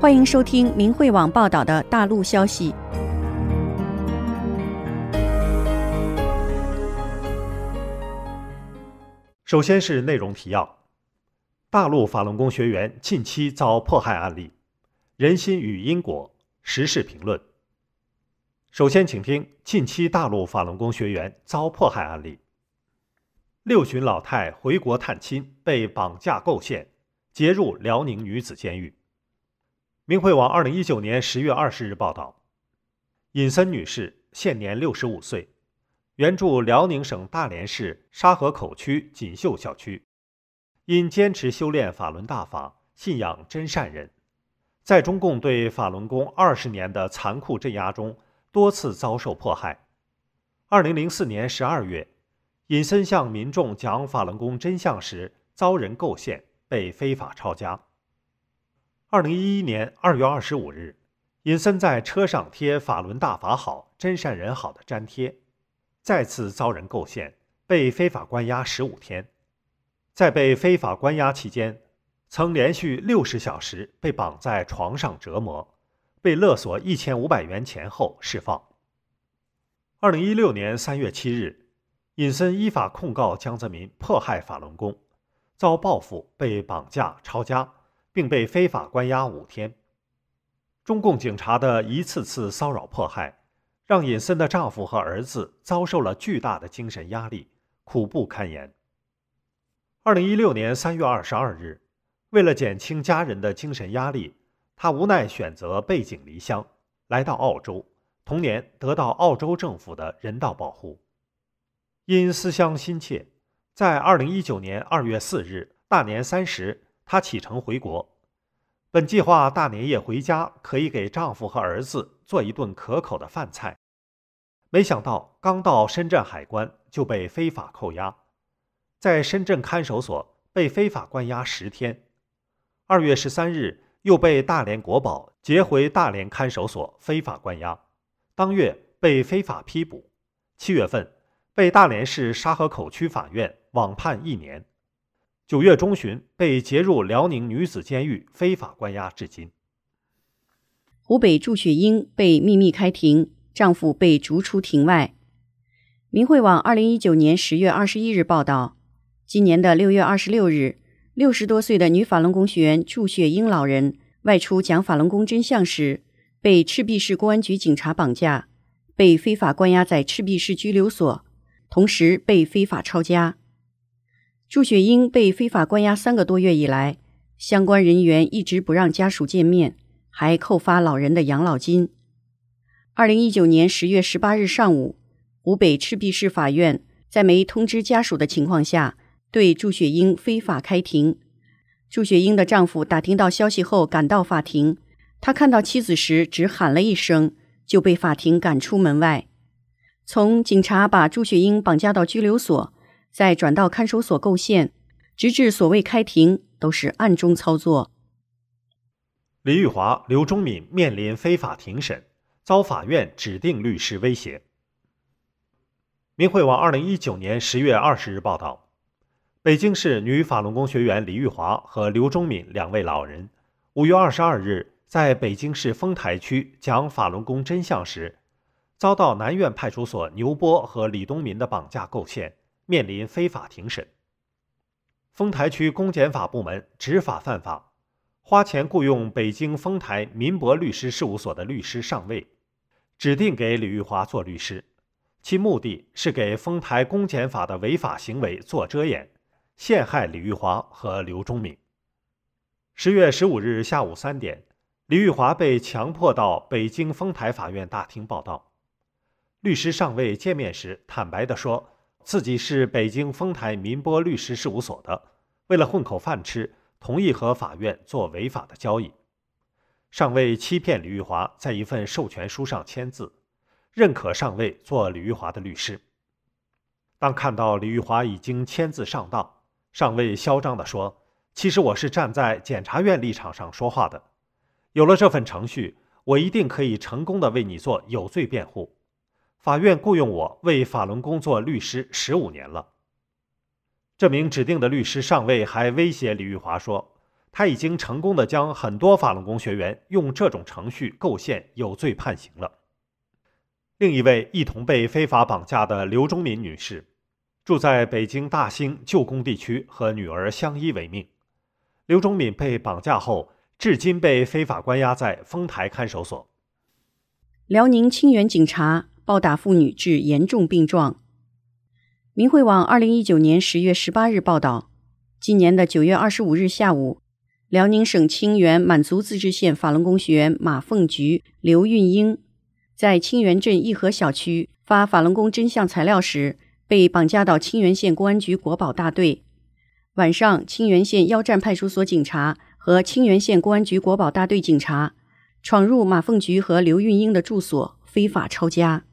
欢迎收听明慧网报道的大陆消息。首先是内容提要：大陆法轮功学员近期遭迫害案例，人心与因果，时事评论。首先，请听近期大陆法轮功学员遭迫害案例：六旬老太回国探亲被绑架构陷，劫入辽宁女子监狱。明慧网二零一九年十月二十日报道，尹森女士现年六十五岁，原住辽宁省大连市沙河口区锦绣小区，因坚持修炼法轮大法，信仰真善人，在中共对法轮功二十年的残酷镇压中多次遭受迫害。二零零四年十二月，尹森向民众讲法轮功真相时遭人构陷，被非法抄家。二零一一年二月二十五日，尹森在车上贴“法轮大法好，真善人好”的粘贴，再次遭人构陷，被非法关押十五天。在被非法关押期间，曾连续六十小时被绑在床上折磨，被勒索一千五百元钱后释放。二零一六年三月七日，尹森依法控告江泽民迫害法轮功，遭报复被绑架抄家。并被非法关押五天，中共警察的一次次骚扰迫害，让尹森的丈夫和儿子遭受了巨大的精神压力，苦不堪言。二零一六年三月二十二日，为了减轻家人的精神压力，他无奈选择背井离乡，来到澳洲。同年，得到澳洲政府的人道保护。因思乡心切，在二零一九年二月四日大年三十。她启程回国，本计划大年夜回家，可以给丈夫和儿子做一顿可口的饭菜。没想到刚到深圳海关就被非法扣押，在深圳看守所被非法关押十天。二月十三日又被大连国宝劫回大连看守所非法关押，当月被非法批捕。七月份被大连市沙河口区法院网判一年。九月中旬被劫入辽宁女子监狱非法关押至今。湖北祝雪英被秘密开庭，丈夫被逐出庭外。明慧网二零一九年十月二十一日报道：今年的六月二十六日，六十多岁的女法轮功学员祝雪英老人外出讲法轮功真相时，被赤壁市公安局警察绑架，被非法关押在赤壁市拘留所，同时被非法抄家。朱雪英被非法关押三个多月以来，相关人员一直不让家属见面，还扣发老人的养老金。二零一九年十月十八日上午，湖北赤壁市法院在没通知家属的情况下，对朱雪英非法开庭。朱雪英的丈夫打听到消息后赶到法庭，他看到妻子时只喊了一声，就被法庭赶出门外。从警察把朱雪英绑架到拘留所。再转到看守所构陷，直至所谓开庭，都是暗中操作。李玉华、刘忠敏面临非法庭审，遭法院指定律师威胁。《明慧网》二零一九年十月二十日报道：北京市女法轮功学员李玉华和刘忠敏两位老人，五月二十二日在北京市丰台区讲法轮功真相时，遭到南苑派出所牛波和李东民的绑架构陷。面临非法庭审，丰台区公检法部门执法犯法，花钱雇佣北京丰台民博律师事务所的律师上位，指定给李玉华做律师，其目的是给丰台公检法的违法行为做遮掩，陷害李玉华和刘忠敏。十月十五日下午三点，李玉华被强迫到北京丰台法院大厅报道，律师上位见面时坦白的说。自己是北京丰台民波律师事务所的，为了混口饭吃，同意和法院做违法的交易。上尉欺骗李玉华，在一份授权书上签字，认可上尉做李玉华的律师。当看到李玉华已经签字上当，上尉嚣张地说：“其实我是站在检察院立场上说话的，有了这份程序，我一定可以成功的为你做有罪辩护。”法院雇佣我为法轮功做律师十五年了。这名指定的律师上尉还威胁李玉华说：“他已经成功地将很多法轮功学员用这种程序构陷有罪判刑了。”另一位一同被非法绑架的刘忠敏女士，住在北京大兴旧宫地区，和女儿相依为命。刘忠敏被绑架后，至今被非法关押在丰台看守所。辽宁清远警察。暴打妇女致严重病状。明慧网二零一九年十月十八日报道：今年的九月二十五日下午，辽宁省清原满族自治县法轮功学员马凤菊、刘运英在清原镇义和小区发法轮功真相材料时，被绑架到清原县公安局国保大队。晚上，清原县腰站派出所警察和清原县公安局国保大队警察闯入马凤菊和刘运英的住所，非法抄家。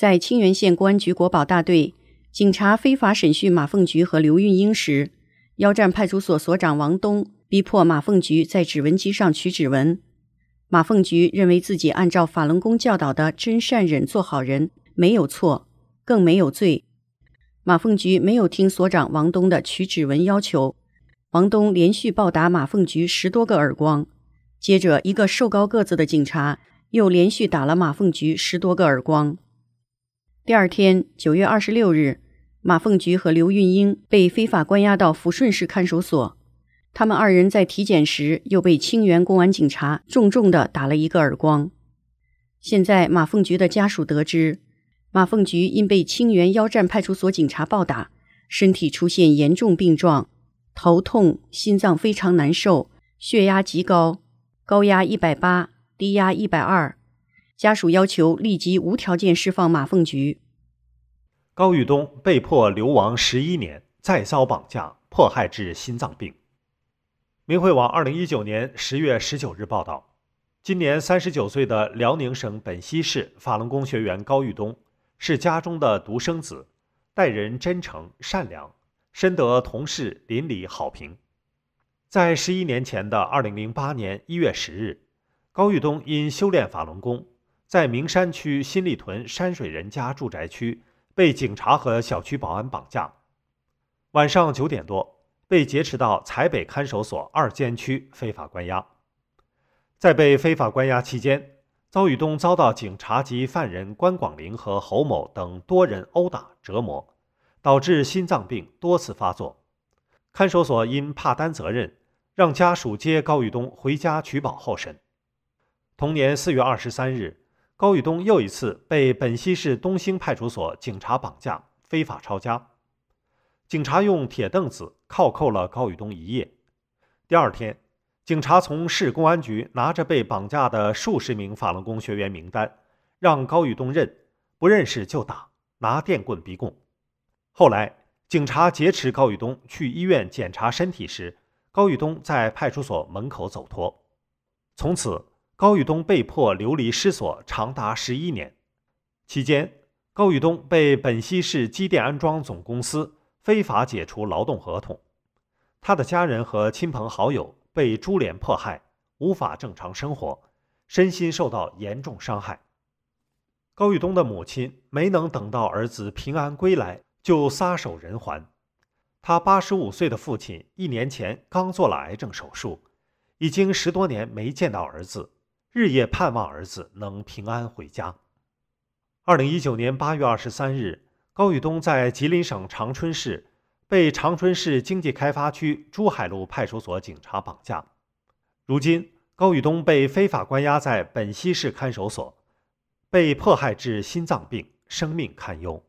在清原县公安局国保大队，警察非法审讯马凤菊和刘运英时，腰站派出所所长王东逼迫马凤菊在指纹机上取指纹。马凤菊认为自己按照法轮功教导的真善忍做好人没有错，更没有罪。马凤菊没有听所长王东的取指纹要求，王东连续暴打马凤菊十多个耳光，接着一个瘦高个子的警察又连续打了马凤菊十多个耳光。第二天，九月二十六日，马凤菊和刘运英被非法关押到抚顺市看守所。他们二人在体检时又被清源公安警察重重地打了一个耳光。现在，马凤菊的家属得知，马凤菊因被清源腰站派出所警察暴打，身体出现严重病状，头痛、心脏非常难受，血压极高，高压一百八，低压一百二。家属要求立即无条件释放马凤菊。高玉东被迫流亡十一年，再遭绑架迫害致心脏病。明慧网二零一九年十月十九日报道：今年三十九岁的辽宁省本溪市法轮功学员高玉东是家中的独生子，待人真诚善良，深得同事邻里好评。在十一年前的二零零八年一月十日，高玉东因修炼法轮功。在明山区新立屯山水人家住宅区被警察和小区保安绑架，晚上九点多被劫持到台北看守所二监区非法关押。在被非法关押期间，高玉东遭到警察及犯人关广林和侯某等多人殴打折磨，导致心脏病多次发作。看守所因怕担责任，让家属接高玉东回家取保候审。同年四月二十三日。高玉东又一次被本溪市东兴派出所警察绑架、非法抄家。警察用铁凳子铐扣了高玉东一夜。第二天，警察从市公安局拿着被绑架的数十名法轮功学员名单，让高玉东认，不认识就打，拿电棍逼供。后来，警察劫持高玉东去医院检查身体时，高玉东在派出所门口走脱。从此。高玉东被迫流离失所长达十一年，期间，高玉东被本溪市机电安装总公司非法解除劳动合同，他的家人和亲朋好友被株连迫害，无法正常生活，身心受到严重伤害。高玉东的母亲没能等到儿子平安归来就撒手人寰，他八十五岁的父亲一年前刚做了癌症手术，已经十多年没见到儿子。日夜盼望儿子能平安回家。二零一九年八月二十三日，高宇东在吉林省长春市被长春市经济开发区珠海路派出所警察绑架。如今，高宇东被非法关押在本溪市看守所，被迫害致心脏病，生命堪忧。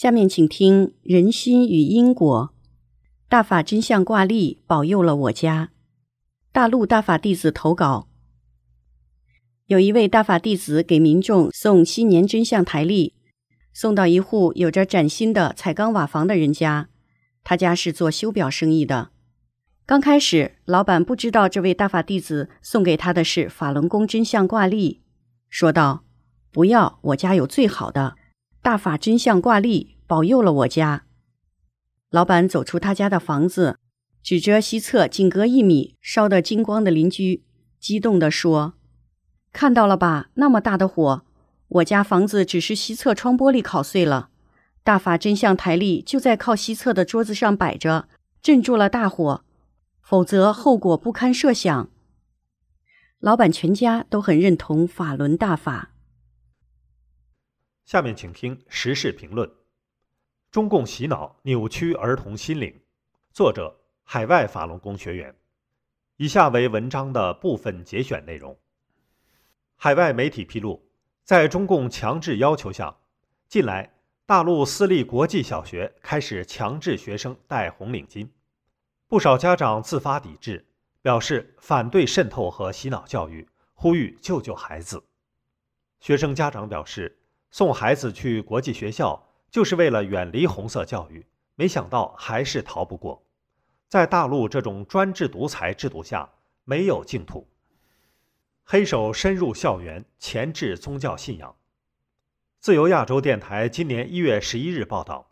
下面请听《人心与因果》，大法真相挂历保佑了我家。大陆大法弟子投稿，有一位大法弟子给民众送新年真相台历，送到一户有着崭新的彩钢瓦房的人家，他家是做修表生意的。刚开始，老板不知道这位大法弟子送给他的是法轮功真相挂历，说道：“不要，我家有最好的。”大法真相挂历保佑了我家。老板走出他家的房子，指着西侧仅隔一米烧得精光的邻居，激动地说：“看到了吧，那么大的火，我家房子只是西侧窗玻璃烤碎了。大法真相台历就在靠西侧的桌子上摆着，镇住了大火，否则后果不堪设想。”老板全家都很认同法轮大法。下面请听时事评论：中共洗脑扭曲儿童心灵。作者：海外法轮功学员。以下为文章的部分节选内容。海外媒体披露，在中共强制要求下，近来大陆私立国际小学开始强制学生戴红领巾，不少家长自发抵制，表示反对渗透和洗脑教育，呼吁救救孩子。学生家长表示。送孩子去国际学校，就是为了远离红色教育，没想到还是逃不过。在大陆这种专制独裁制度下，没有净土，黑手深入校园，钳制宗教信仰。自由亚洲电台今年一月十一日报道，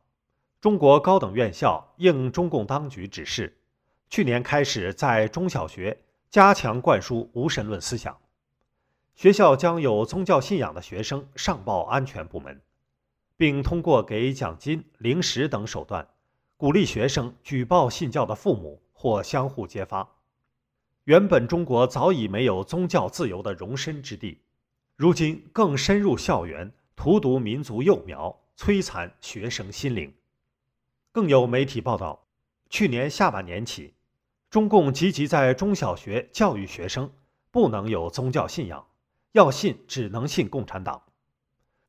中国高等院校应中共当局指示，去年开始在中小学加强灌输无神论思想。学校将有宗教信仰的学生上报安全部门，并通过给奖金、零食等手段，鼓励学生举报信教的父母或相互揭发。原本中国早已没有宗教自由的容身之地，如今更深入校园，荼毒民族幼苗，摧残学生心灵。更有媒体报道，去年下半年起，中共积极在中小学教育学生不能有宗教信仰。要信，只能信共产党。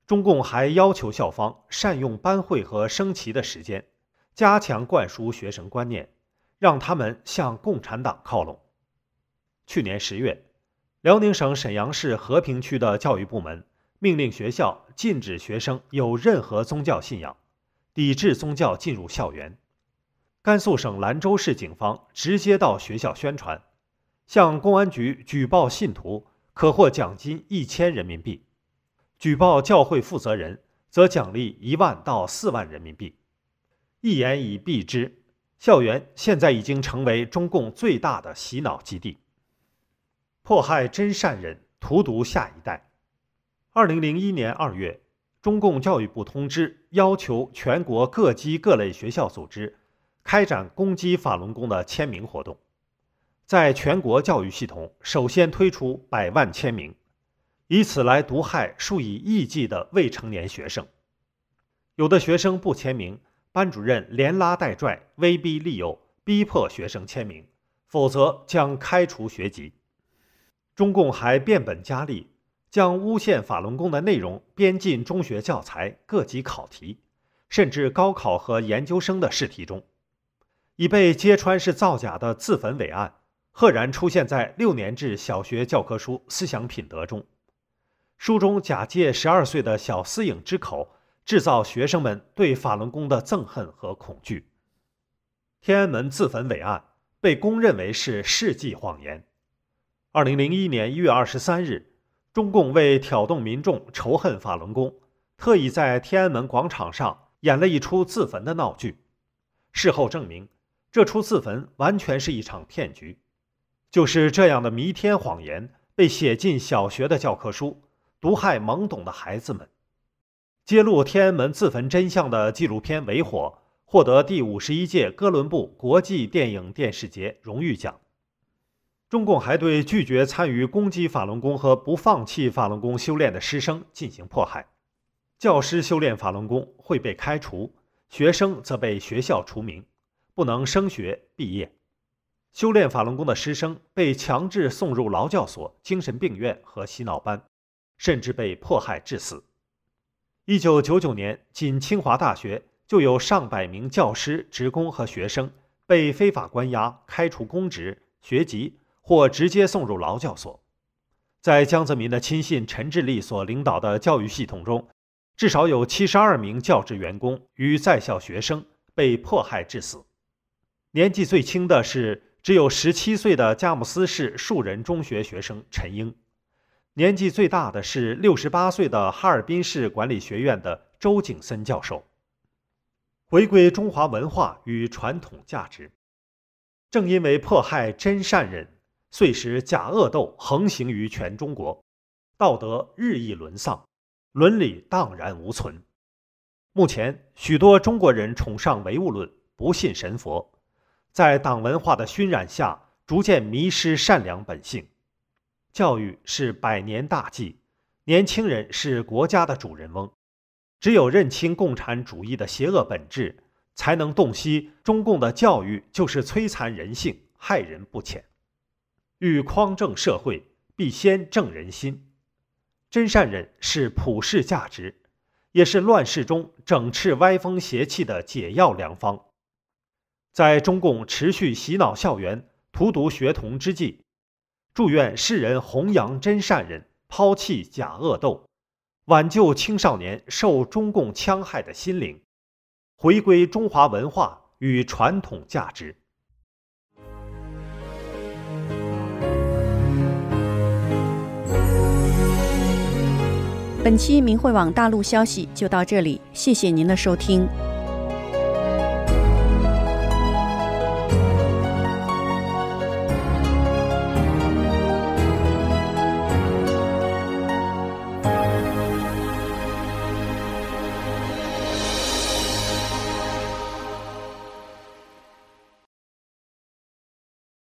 中共还要求校方善用班会和升旗的时间，加强灌输学生观念，让他们向共产党靠拢。去年十月，辽宁省沈阳市和平区的教育部门命令学校禁止学生有任何宗教信仰，抵制宗教进入校园。甘肃省兰州市警方直接到学校宣传，向公安局举报信徒。可获奖金一千人民币，举报教会负责人则奖励一万到四万人民币。一言以蔽之，校园现在已经成为中共最大的洗脑基地，迫害真善人，荼毒下一代。二零零一年二月，中共教育部通知要求全国各级各类学校组织开展攻击法轮功的签名活动。在全国教育系统首先推出百万签名，以此来毒害数以亿计的未成年学生。有的学生不签名，班主任连拉带拽、威逼利诱，逼迫学生签名，否则将开除学籍。中共还变本加厉，将诬陷法轮功的内容编进中学教材、各级考题，甚至高考和研究生的试题中。已被揭穿是造假的自焚伪案。赫然出现在六年制小学教科书《思想品德》中，书中假借十二岁的小司颖之口，制造学生们对法轮功的憎恨和恐惧。天安门自焚伟案被公认为是世纪谎言。二零零一年一月二十三日，中共为挑动民众仇恨法轮功，特意在天安门广场上演了一出自焚的闹剧。事后证明，这出自焚完全是一场骗局。就是这样的弥天谎言被写进小学的教科书，毒害懵懂的孩子们。揭露天安门自焚真相的纪录片《为火》获得第五十一届哥伦布国际电影电视节荣誉奖。中共还对拒绝参与攻击法轮功和不放弃法轮功修炼的师生进行迫害。教师修炼法轮功会被开除，学生则被学校除名，不能升学毕业。修炼法轮功的师生被强制送入劳教所、精神病院和洗脑班，甚至被迫害致死。一九九九年，仅清华大学就有上百名教师、职工和学生被非法关押、开除公职、学籍或直接送入劳教所。在江泽民的亲信陈志立所领导的教育系统中，至少有七十二名教职员工与在校学生被迫害致死，年纪最轻的是。只有十七岁的佳木斯市树人中学学生陈英，年纪最大的是六十八岁的哈尔滨市管理学院的周景森教授。回归中华文化与传统价值，正因为迫害真善人，遂使假恶斗横行于全中国，道德日益沦丧，伦理荡然无存。目前，许多中国人崇尚唯物论，不信神佛。在党文化的熏染下，逐渐迷失善良本性。教育是百年大计，年轻人是国家的主人翁。只有认清共产主义的邪恶本质，才能洞悉中共的教育就是摧残人性、害人不浅。欲匡正社会，必先正人心。真善人是普世价值，也是乱世中整治歪风邪气的解药良方。在中共持续洗脑校园、荼毒学童之际，祝愿世人弘扬真善人，抛弃假恶斗，挽救青少年受中共戕害的心灵，回归中华文化与传统价值。本期明慧网大陆消息就到这里，谢谢您的收听。